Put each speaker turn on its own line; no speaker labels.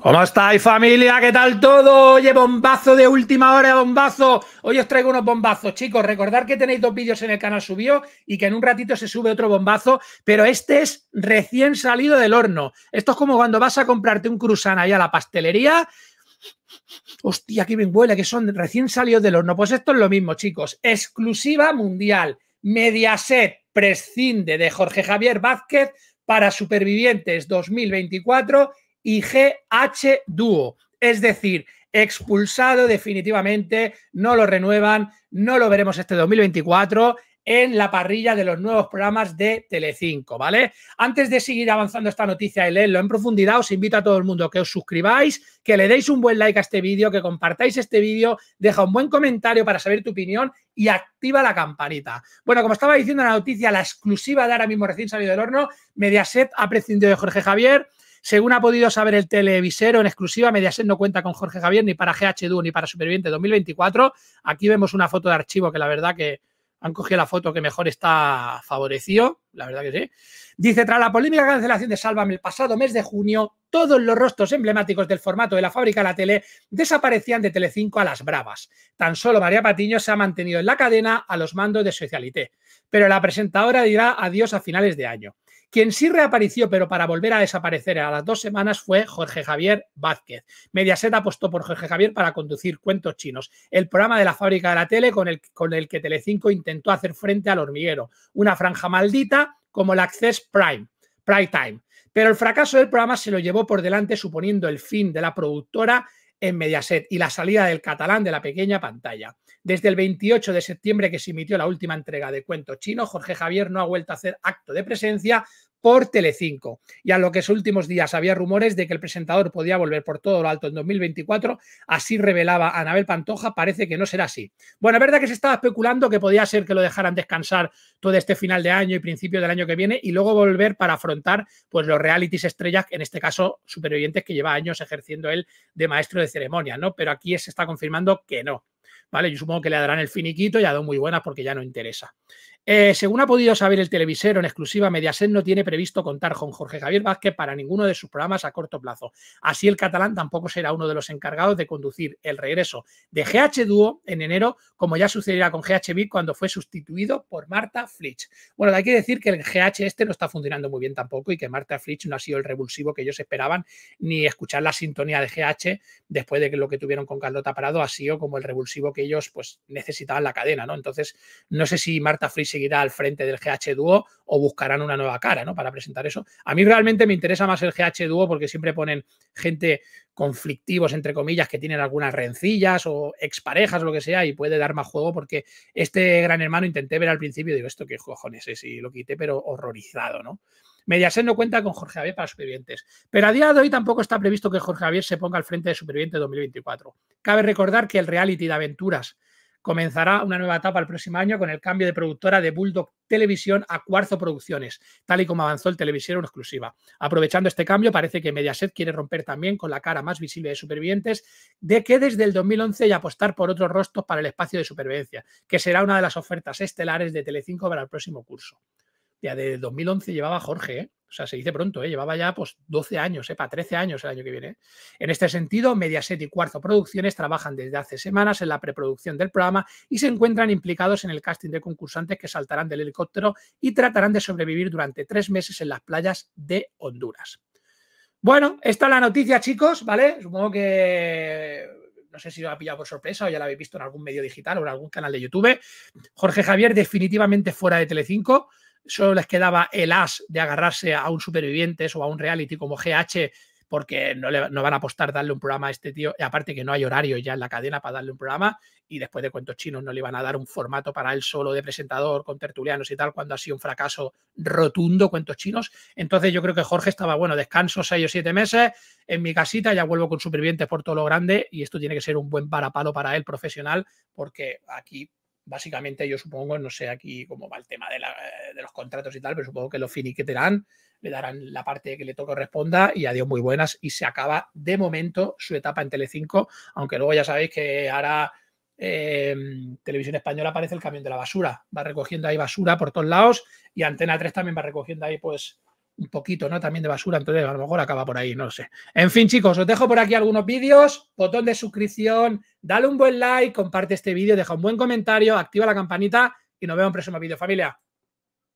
¿Cómo estáis familia? ¿Qué tal todo? Oye, bombazo de última hora, bombazo. Hoy os traigo unos bombazos, chicos. Recordad que tenéis dos vídeos en el canal subió y que en un ratito se sube otro bombazo, pero este es recién salido del horno. Esto es como cuando vas a comprarte un Cruzana ahí a la pastelería. Hostia, qué bien huele, que son recién salidos del horno. Pues esto es lo mismo, chicos. Exclusiva mundial. Mediaset prescinde de Jorge Javier Vázquez para Supervivientes 2024 y GH Duo. Es decir, expulsado definitivamente, no lo renuevan, no lo veremos este 2024 en la parrilla de los nuevos programas de Telecinco, ¿vale? Antes de seguir avanzando esta noticia y leerlo en profundidad, os invito a todo el mundo que os suscribáis, que le deis un buen like a este vídeo, que compartáis este vídeo, deja un buen comentario para saber tu opinión y activa la campanita. Bueno, como estaba diciendo la noticia, la exclusiva de ahora mismo recién salido del horno, Mediaset ha prescindido de Jorge Javier, según ha podido saber el televisero en exclusiva, Mediaset no cuenta con Jorge Javier ni para GH 2 ni para Superviviente 2024. Aquí vemos una foto de archivo que la verdad que han cogido la foto que mejor está favorecido, la verdad que sí. Dice, tras la polémica cancelación de Sálvame el pasado mes de junio, todos los rostros emblemáticos del formato de la fábrica de la tele desaparecían de Telecinco a las bravas. Tan solo María Patiño se ha mantenido en la cadena a los mandos de Socialité, pero la presentadora dirá adiós a finales de año. Quien sí reapareció, pero para volver a desaparecer a las dos semanas, fue Jorge Javier Vázquez. Mediaset apostó por Jorge Javier para conducir Cuentos Chinos, el programa de la fábrica de la tele con el, con el que Telecinco intentó hacer frente al hormiguero, una franja maldita como el Access Prime, Prime Time. Pero el fracaso del programa se lo llevó por delante, suponiendo el fin de la productora en Mediaset y la salida del catalán de la pequeña pantalla. Desde el 28 de septiembre que se emitió la última entrega de Cuento Chino, Jorge Javier no ha vuelto a hacer acto de presencia por Telecinco. Y a lo que en últimos días había rumores de que el presentador podía volver por todo lo alto en 2024, así revelaba Anabel Pantoja, parece que no será así. Bueno, es verdad que se estaba especulando que podía ser que lo dejaran descansar todo este final de año y principio del año que viene y luego volver para afrontar pues los realities estrellas, en este caso supervivientes que lleva años ejerciendo él de maestro de ceremonia, ¿no? Pero aquí se está confirmando que no. ¿Vale? Yo supongo que le darán el finiquito y ha dado muy buenas porque ya no interesa. Eh, según ha podido saber el televisor en exclusiva, Mediaset no tiene previsto contar con Jorge Javier Vázquez para ninguno de sus programas a corto plazo. Así el catalán tampoco será uno de los encargados de conducir el regreso de GH Dúo en enero, como ya sucederá con GH cuando fue sustituido por Marta Flitch. Bueno, hay que decir que el GH este no está funcionando muy bien tampoco y que Marta Flitch no ha sido el revulsivo que ellos esperaban, ni escuchar la sintonía de GH después de lo que tuvieron con Carlota Parado ha sido como el revulsivo que ellos pues necesitaban la cadena, ¿no? Entonces, no sé si Marta Flitch seguirá al frente del GH Duo o buscarán una nueva cara, ¿no? Para presentar eso. A mí realmente me interesa más el GH Duo porque siempre ponen gente conflictivos, entre comillas, que tienen algunas rencillas o exparejas o lo que sea y puede dar más juego porque este gran hermano intenté ver al principio y digo, esto qué cojones es y lo quité pero horrorizado, ¿no? Mediaset no cuenta con Jorge Javier para supervivientes, pero a día de hoy tampoco está previsto que Jorge Javier se ponga al frente de Supervivientes 2024. Cabe recordar que el reality de aventuras comenzará una nueva etapa el próximo año con el cambio de productora de Bulldog Televisión a Cuarzo Producciones, tal y como avanzó el televisión en exclusiva. Aprovechando este cambio, parece que Mediaset quiere romper también con la cara más visible de supervivientes, de que desde el 2011 y apostar por otros rostros para el espacio de supervivencia, que será una de las ofertas estelares de Telecinco para el próximo curso ya de 2011 llevaba Jorge, ¿eh? o sea, se dice pronto, ¿eh? llevaba ya pues 12 años, ¿eh? para 13 años el año que viene. En este sentido, Mediaset y Cuarzo Producciones trabajan desde hace semanas en la preproducción del programa y se encuentran implicados en el casting de concursantes que saltarán del helicóptero y tratarán de sobrevivir durante tres meses en las playas de Honduras. Bueno, esta es la noticia, chicos, ¿vale? Supongo que no sé si lo ha pillado por sorpresa o ya la habéis visto en algún medio digital o en algún canal de YouTube. Jorge Javier definitivamente fuera de Telecinco solo les quedaba el as de agarrarse a un superviviente o a un reality como GH, porque no, le, no van a apostar darle un programa a este tío, y aparte que no hay horario ya en la cadena para darle un programa, y después de cuentos chinos no le van a dar un formato para él solo de presentador con tertulianos y tal, cuando ha sido un fracaso rotundo cuentos chinos. Entonces yo creo que Jorge estaba, bueno, descanso seis o siete meses en mi casita, ya vuelvo con supervivientes por todo lo grande, y esto tiene que ser un buen parapalo para él profesional, porque aquí básicamente yo supongo, no sé aquí cómo va el tema de, los contratos y tal, pero supongo que lo finiqueterán, le darán la parte que le responda y adiós muy buenas y se acaba de momento su etapa en Telecinco, aunque luego ya sabéis que ahora em, Televisión Española aparece el camión de la basura, va recogiendo ahí basura por todos lados y Antena 3 también va recogiendo ahí pues un poquito, ¿no? También de basura, entonces a lo mejor acaba por ahí, no lo sé. En fin, chicos, os dejo por aquí algunos vídeos, botón de suscripción, dale un buen like, comparte este vídeo, deja un buen comentario, activa la campanita y nos vemos en el próximo vídeo, familia.